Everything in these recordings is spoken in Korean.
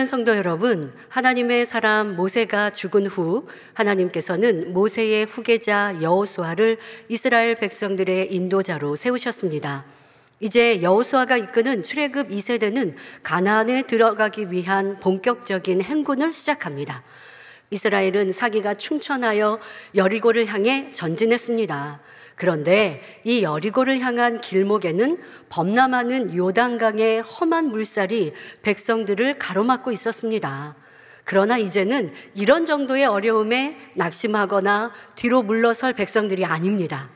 사랑하는 성도 여러분, 하나님의 사람 모세가 죽은 후 하나님께서는 모세의 후계자 여호수아를 이스라엘 백성들의 인도자로 세우셨습니다. 이제 여호수아가 이끄는 출애굽 2세대는 가나안에 들어가기 위한 본격적인 행군을 시작합니다. 이스라엘은 사기가 충천하여 여리고를 향해 전진했습니다. 그런데 이 여리고를 향한 길목에는 범람하는 요단강의 험한 물살이 백성들을 가로막고 있었습니다. 그러나 이제는 이런 정도의 어려움에 낙심하거나 뒤로 물러설 백성들이 아닙니다.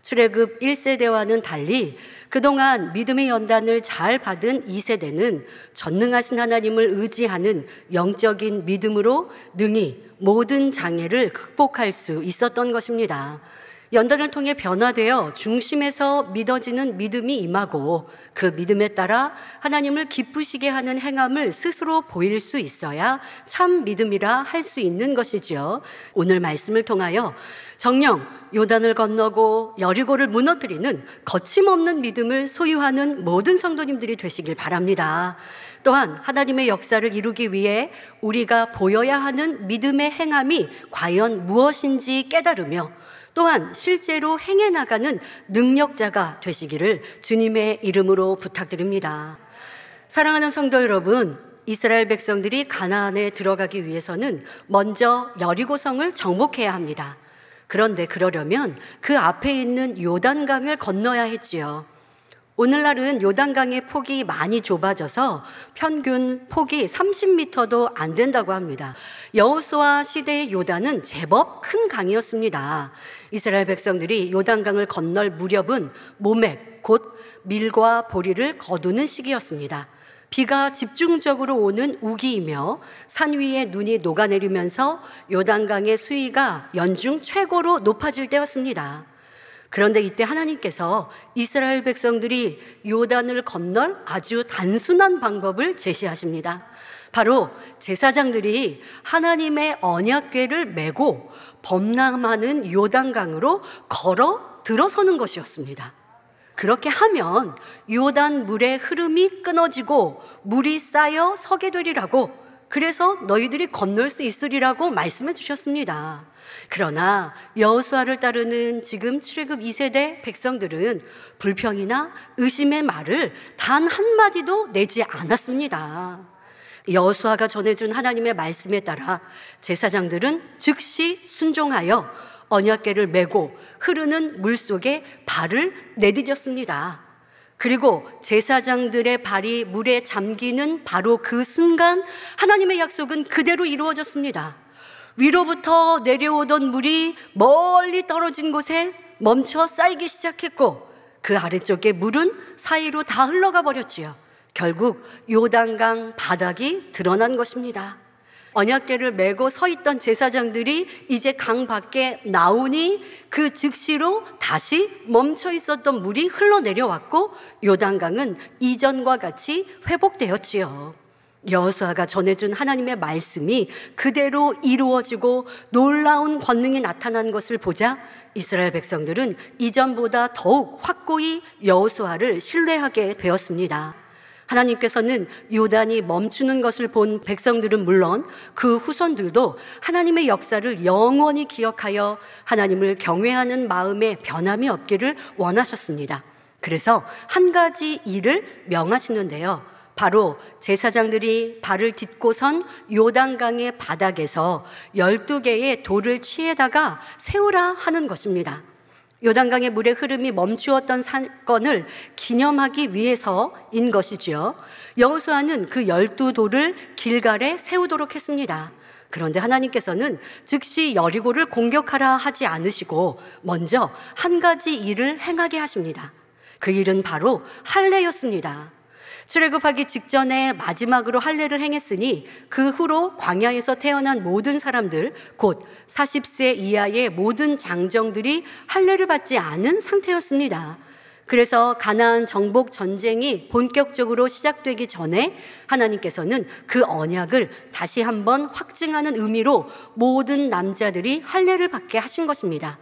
출애굽 1세대와는 달리 그동안 믿음의 연단을 잘 받은 2세대는 전능하신 하나님을 의지하는 영적인 믿음으로 능히 모든 장애를 극복할 수 있었던 것입니다. 연단을 통해 변화되어 중심에서 믿어지는 믿음이 임하고 그 믿음에 따라 하나님을 기쁘시게 하는 행함을 스스로 보일 수 있어야 참 믿음이라 할 수 있는 것이지요. 오늘 말씀을 통하여 정령 요단을 건너고 여리고를 무너뜨리는 거침없는 믿음을 소유하는 모든 성도님들이 되시길 바랍니다. 또한 하나님의 역사를 이루기 위해 우리가 보여야 하는 믿음의 행함이 과연 무엇인지 깨달으며 또한 실제로 행해 나가는 능력자가 되시기를 주님의 이름으로 부탁드립니다. 사랑하는 성도 여러분, 이스라엘 백성들이 가나안에 들어가기 위해서는 먼저 여리고성을 정복해야 합니다. 그런데 그러려면 그 앞에 있는 요단강을 건너야 했지요. 오늘날은 요단강의 폭이 많이 좁아져서 평균 폭이 30m도 안 된다고 합니다. 여호수아 시대의 요단은 제법 큰 강이었습니다. 이스라엘 백성들이 요단강을 건널 무렵은 모맥, 곧 밀과 보리를 거두는 시기였습니다. 비가 집중적으로 오는 우기이며 산 위에 눈이 녹아내리면서 요단강의 수위가 연중 최고로 높아질 때였습니다. 그런데 이때 하나님께서 이스라엘 백성들이 요단을 건널 아주 단순한 방법을 제시하십니다. 바로 제사장들이 하나님의 언약궤를 메고 범람하는 요단강으로 걸어 들어서는 것이었습니다. 그렇게 하면 요단 물의 흐름이 끊어지고 물이 쌓여 서게 되리라고 그래서 너희들이 건널 수 있으리라고 말씀해 주셨습니다. 그러나 여호수아를 따르는 지금 출애굽 2세대 백성들은 불평이나 의심의 말을 단 한마디도 내지 않았습니다. 여호수아가 전해준 하나님의 말씀에 따라 제사장들은 즉시 순종하여 언약궤를 메고 흐르는 물 속에 발을 내디뎠습니다. 그리고 제사장들의 발이 물에 잠기는 바로 그 순간 하나님의 약속은 그대로 이루어졌습니다. 위로부터 내려오던 물이 멀리 떨어진 곳에 멈춰 쌓이기 시작했고 그아래쪽에 물은 사이로 다 흘러가 버렸지요. 결국 요단강 바닥이 드러난 것입니다. 언약계를 메고 서 있던 제사장들이 이제 강 밖에 나오니 그 즉시로 다시 멈춰 있었던 물이 흘러내려왔고 요단강은 이전과 같이 회복되었지요. 여호수아가 전해준 하나님의 말씀이 그대로 이루어지고 놀라운 권능이 나타난 것을 보자 이스라엘 백성들은 이전보다 더욱 확고히 여호수아를 신뢰하게 되었습니다. 하나님께서는 요단이 멈추는 것을 본 백성들은 물론 그 후손들도 하나님의 역사를 영원히 기억하여 하나님을 경외하는 마음에 변함이 없기를 원하셨습니다. 그래서 한 가지 일을 명하시는데요. 바로 제사장들이 발을 딛고선 요단강의 바닥에서 12개의 돌을 취해다가 세우라 하는 것입니다. 요단강의 물의 흐름이 멈추었던 사건을 기념하기 위해서인 것이지요. 여호수아는 그 열두 돌을 길갈에 세우도록 했습니다. 그런데 하나님께서는 즉시 여리고를 공격하라 하지 않으시고 먼저 한 가지 일을 행하게 하십니다. 그 일은 바로 할례였습니다. 출애굽하기 직전에 마지막으로 할례를 행했으니 그 후로 광야에서 태어난 모든 사람들 곧 40세 이하의 모든 장정들이 할례를 받지 않은 상태였습니다. 그래서 가나안 정복 전쟁이 본격적으로 시작되기 전에 하나님께서는 그 언약을 다시 한번 확증하는 의미로 모든 남자들이 할례를 받게 하신 것입니다.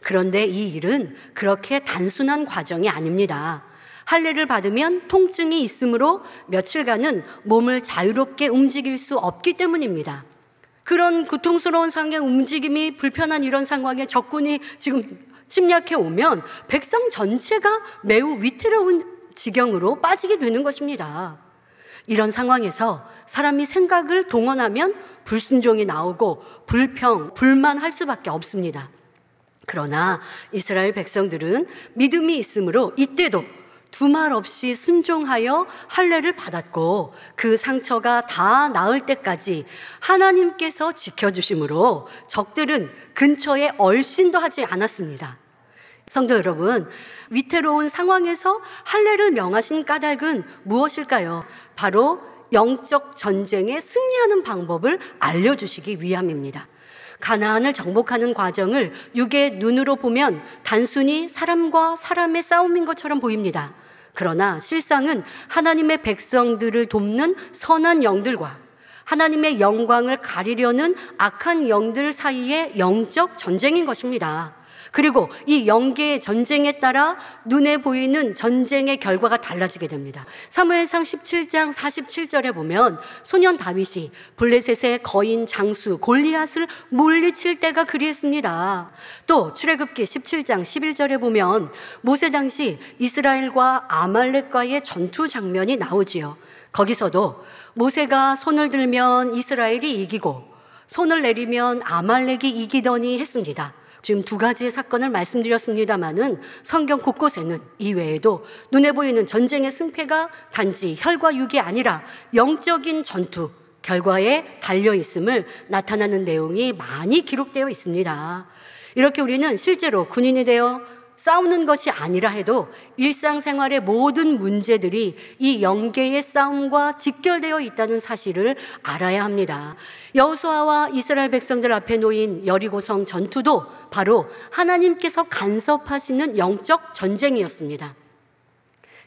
그런데 이 일은 그렇게 단순한 과정이 아닙니다. 할례를 받으면 통증이 있으므로 며칠간은 몸을 자유롭게 움직일 수 없기 때문입니다. 그런 고통스러운 상황의 움직임이 불편한 이런 상황에 적군이 지금 침략해 오면 백성 전체가 매우 위태로운 지경으로 빠지게 되는 것입니다. 이런 상황에서 사람이 생각을 동원하면 불순종이 나오고 불평, 불만할 수밖에 없습니다. 그러나 이스라엘 백성들은 믿음이 있으므로 이때도 두말 없이 순종하여 할례를 받았고 그 상처가 다 나을 때까지 하나님께서 지켜주심으로 적들은 근처에 얼씬도 하지 않았습니다. 성도 여러분, 위태로운 상황에서 할례를 명하신 까닭은 무엇일까요? 바로 영적 전쟁에 승리하는 방법을 알려주시기 위함입니다. 가나안을 정복하는 과정을 육의 눈으로 보면 단순히 사람과 사람의 싸움인 것처럼 보입니다. 그러나 실상은 하나님의 백성들을 돕는 선한 영들과 하나님의 영광을 가리려는 악한 영들 사이의 영적 전쟁인 것입니다. 그리고 이 영계의 전쟁에 따라 눈에 보이는 전쟁의 결과가 달라지게 됩니다. 사무엘상 17장 47절에 보면 소년 다윗이 블레셋의 거인 장수 골리앗을 물리칠 때가 그리했습니다. 또 출애굽기 17장 11절에 보면 모세 당시 이스라엘과 아말렉과의 전투 장면이 나오지요. 거기서도 모세가 손을 들면 이스라엘이 이기고 손을 내리면 아말렉이 이기더니 했습니다. 지금 두 가지의 사건을 말씀드렸습니다마는 성경 곳곳에는 이외에도 눈에 보이는 전쟁의 승패가 단지 혈과 육이 아니라 영적인 전투 결과에 달려 있음을 나타나는 내용이 많이 기록되어 있습니다. 이렇게 우리는 실제로 군인이 되어 싸우는 것이 아니라 해도 일상생활의 모든 문제들이 이 영계의 싸움과 직결되어 있다는 사실을 알아야 합니다. 여호수아와 이스라엘 백성들 앞에 놓인 여리고성 전투도 바로 하나님께서 간섭하시는 영적 전쟁이었습니다.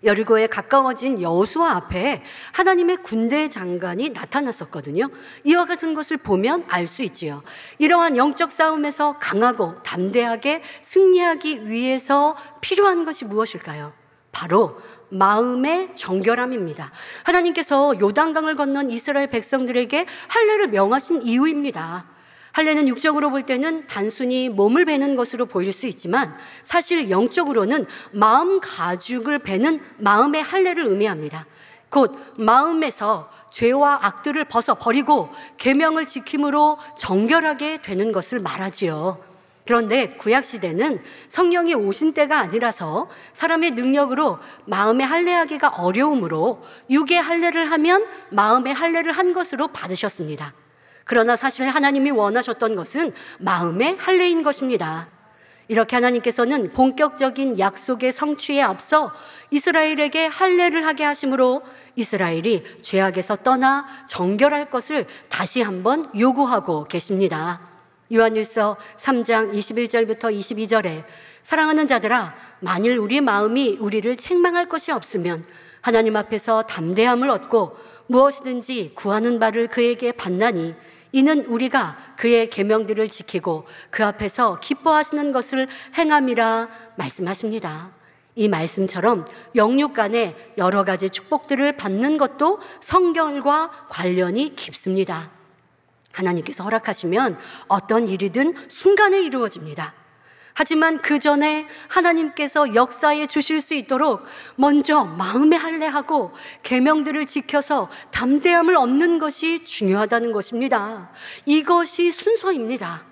여리고에 가까워진 여수와 앞에 하나님의 군대 장관이 나타났었거든요. 이와 같은 것을 보면 알 수 있지요. 이러한 영적 싸움에서 강하고 담대하게 승리하기 위해서 필요한 것이 무엇일까요? 바로 마음의 정결함입니다. 하나님께서 요단강을 건넌 이스라엘 백성들에게 할례를 명하신 이유입니다. 할례는 육적으로 볼 때는 단순히 몸을 베는 것으로 보일 수 있지만 사실 영적으로는 마음 가죽을 베는 마음의 할례를 의미합니다. 곧 마음에서 죄와 악들을 벗어 버리고 계명을 지킴으로 정결하게 되는 것을 말하지요. 그런데 구약 시대는 성령이 오신 때가 아니라서 사람의 능력으로 마음에 할례하기가 어려우므로 육의 할례를 하면 마음의 할례를 한 것으로 받으셨습니다. 그러나 사실 하나님이 원하셨던 것은 마음의 할례인 것입니다. 이렇게 하나님께서는 본격적인 약속의 성취에 앞서 이스라엘에게 할례를 하게 하심으로 이스라엘이 죄악에서 떠나 정결할 것을 다시 한번 요구하고 계십니다. 요한일서 3장 21절부터 22절에 사랑하는 자들아 만일 우리 마음이 우리를 책망할 것이 없으면 하나님 앞에서 담대함을 얻고 무엇이든지 구하는 바를 그에게 받나니 이는 우리가 그의 계명들을 지키고 그 앞에서 기뻐하시는 것을 행함이라 말씀하십니다. 이 말씀처럼 영육 간의 여러 가지 축복들을 받는 것도 성경과 관련이 깊습니다. 하나님께서 허락하시면 어떤 일이든 순간에 이루어집니다. 하지만 그 전에 하나님께서 역사에 주실 수 있도록 먼저 마음에 할례하고 계명들을 지켜서 담대함을 얻는 것이 중요하다는 것입니다. 이것이 순서입니다.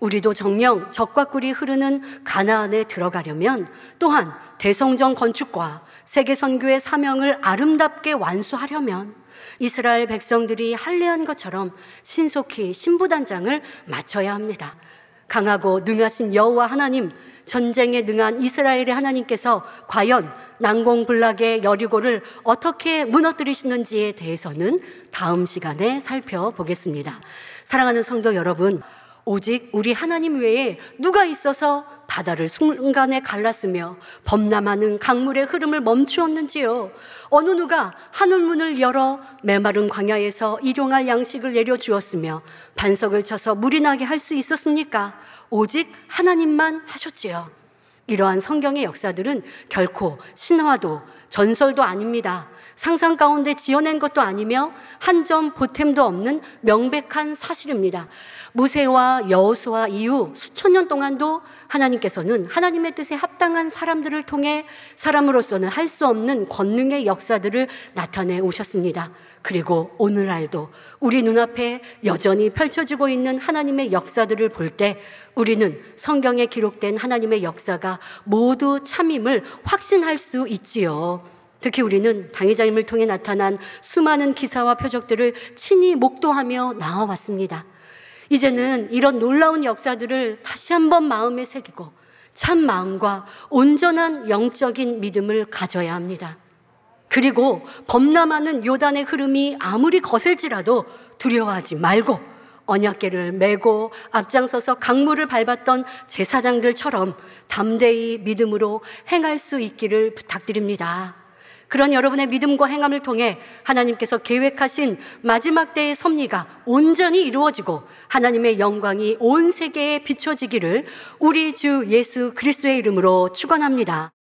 우리도 정령 적과 꿀이 흐르는 가나안에 들어가려면 또한 대성전 건축과 세계 선교의 사명을 아름답게 완수하려면 이스라엘 백성들이 할례한 것처럼 신속히 신부단장을 마쳐야 합니다. 강하고 능하신 여호와 하나님, 전쟁에 능한 이스라엘의 하나님께서 과연 난공불락의 여리고를 어떻게 무너뜨리시는지에 대해서는 다음 시간에 살펴보겠습니다. 사랑하는 성도 여러분, 오직 우리 하나님 외에 누가 있어서 바다를 순간에 갈랐으며 범람하는 강물의 흐름을 멈추었는지요. 어느 누가 하늘 문을 열어 메마른 광야에서 일용할 양식을 내려주었으며 반석을 쳐서 물이 나게 할 수 있었습니까? 오직 하나님만 하셨지요. 이러한 성경의 역사들은 결코 신화도 전설도 아닙니다. 상상 가운데 지어낸 것도 아니며 한 점 보탬도 없는 명백한 사실입니다. 모세와 여호수아 이후 수천 년 동안도 하나님께서는 하나님의 뜻에 합당한 사람들을 통해 사람으로서는 할 수 없는 권능의 역사들을 나타내 오셨습니다. 그리고 오늘날도 우리 눈앞에 여전히 펼쳐지고 있는 하나님의 역사들을 볼 때 우리는 성경에 기록된 하나님의 역사가 모두 참임을 확신할 수 있지요. 특히 우리는 당회자임을 통해 나타난 수많은 기사와 표적들을 친히 목도하며 나와왔습니다. 이제는 이런 놀라운 역사들을 다시 한번 마음에 새기고 참 마음과 온전한 영적인 믿음을 가져야 합니다. 그리고 범람하는 요단의 흐름이 아무리 거슬지라도 두려워하지 말고 언약계를 메고 앞장서서 강물을 밟았던 제사장들처럼 담대히 믿음으로 행할 수 있기를 부탁드립니다. 그런 여러분의 믿음과 행함을 통해 하나님께서 계획하신 마지막 때의 섭리가 온전히 이루어지고 하나님의 영광이 온 세계에 비춰지기를 우리 주 예수 그리스도의 이름으로 축원합니다.